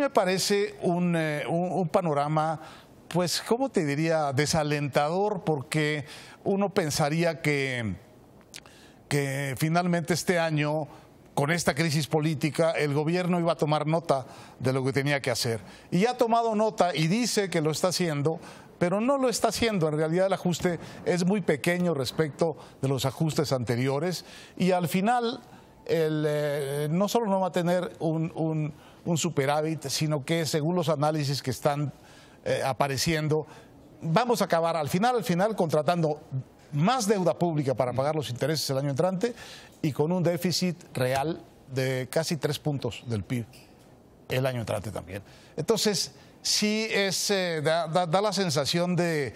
Me parece eh, un, panorama, pues, ¿cómo te diría? Desalentador, porque uno pensaría que, que finalmente este año, con esta crisis política, el gobierno iba a tomar nota de lo que tenía que hacer. Y ha tomado nota y dice que lo está haciendo, pero no lo está haciendo. En realidad el ajuste es muy pequeño respecto de los ajustes anteriores y al final eh, no solo no va a tener un, superávit, sino que según los análisis que están eh, apareciendo, vamos a acabar al final, al final, contratando más deuda pública para mm. pagar los intereses el año entrante y con un déficit real de casi tres puntos del PIB el año entrante también. Entonces, sí es, eh, da, la sensación de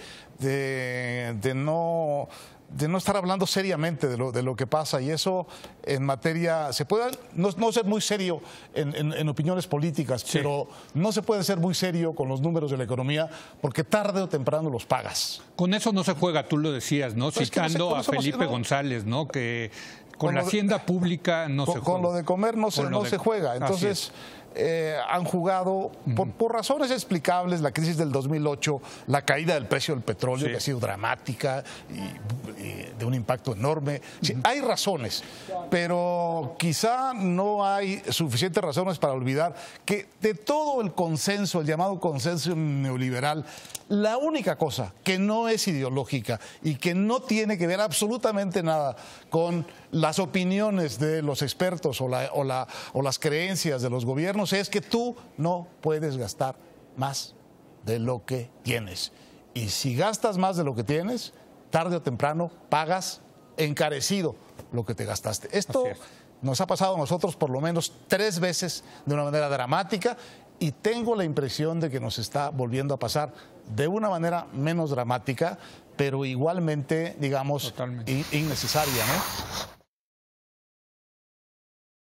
no de no estar hablando seriamente de lo, de lo, que pasa y eso en materia, se puede no, ser muy serio en, opiniones políticas, pero no se puede ser muy serio con los números de la economía porque tarde o temprano los pagas. Con eso no se juega, tú lo decías, ¿no? Citando a Felipe González, ¿no? Que con, la hacienda pública no se juega. Con lo de comer no se, no se juega. Entonces... Eh, han jugado, por, razones explicables, la crisis del 2008, la caída del precio del petróleo, que ha sido dramática y, de un impacto enorme. Hay razones, pero quizá no hay suficientes razones para olvidar que de todo el consenso, el llamado consenso neoliberal, la única cosa que no es ideológica y que no tiene que ver absolutamente nada con las opiniones de los expertos o las creencias de los gobiernos, es que tú no puedes gastar más de lo que tienes. Y si gastas más de lo que tienes, tarde o temprano pagas encarecido lo que te gastaste. Esto nos ha pasado a nosotros por lo menos tres veces de una manera dramática y tengo la impresión de que nos está volviendo a pasar de una manera menos dramática, pero igualmente, digamos, innecesaria. ¿no?